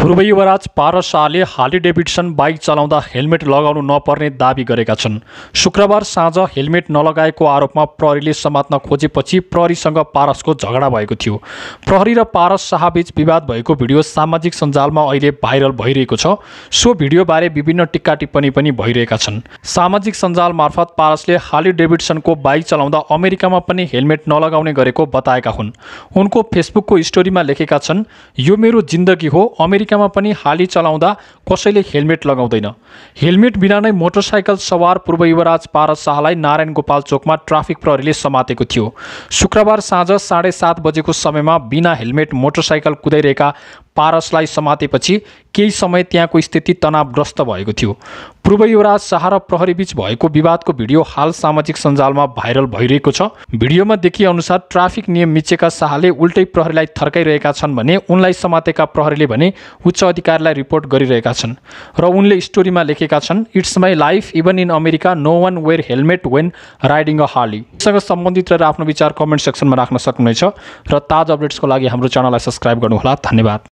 पूर्व युवराज शाहले हाली डेभिडसन बाइक चलाउँदा हेलमेट लगाउनु नपर्ने दावी गरेका छन् शुक्रबार साँझ हेलमेट नलगाएको आरोपमा प्रहरीले समात्न खोजेपछि प्रहरीसँग पारसको झगडा भएको थियो प्रहरी र पारस शाहबीच विवाद भएको भिडियो सामाजिक सञ्जालमा अहिले भाइरल भइरहेको छ सो भिडियोबारे विभिन्न टिक्का टिप्पणी पनि भइरहेका छन् सामाजिक सञ्जाल मार्फत पारसले हाली डेभिडसनको बाइक चलाउँदा अमेरिकामा पनि हेलमेट नलगाउने गरेको बताएका हुन् उनको फेसबुकको स्टोरीमा लेखेका छन् यो मेरो जिन्दगी हो अमेरिका अमेरिकामा पनि हाली चलाउँदा कसैले हेलमेट लगाउँदैन हेलमेट बिना नै मोटरसाइकल सवार पूर्व युवराज पारस शाहलाई नारायण गोपाल चोकमा ट्राफिक प्रहरीले समातेको थियो शुक्रबार साँझ साढे सात बजेको समयमा बिना हेलमेट मोटरसाइकल कुदाइरहेका पारसलाई समातेपछि केही समय त्यहाँको स्थिति तनावग्रस्त भएको थियो पूर्व युवराज शाह र प्रहरीबीच भएको विवादको भिडियो हाल सामाजिक सञ्जालमा भाइरल भइरहेको छ भिडियोमा देखिए अनुसार ट्राफिक नियम मिचेका शाहले उल्टै प्रहरीलाई थर्काइरहेका छन् भने उनलाई समातेका प्रहरीले भने उच्च अधिकारीलाई रिपोर्ट गरिरहेका छन् र उनले स्टोरीमा लेखेका छन् it's my life even in America no one wear helmet when riding a Harley यससँग सम्बन्धित रहेर आफ्नो विचार कमेन्ट सेक्सनमा राख्न सक्नुहुनेछ र ताज अपडेट्सको लागि हाम्रो च्यानललाई सब्सक्राइब गर्नुहोला धन्यवाद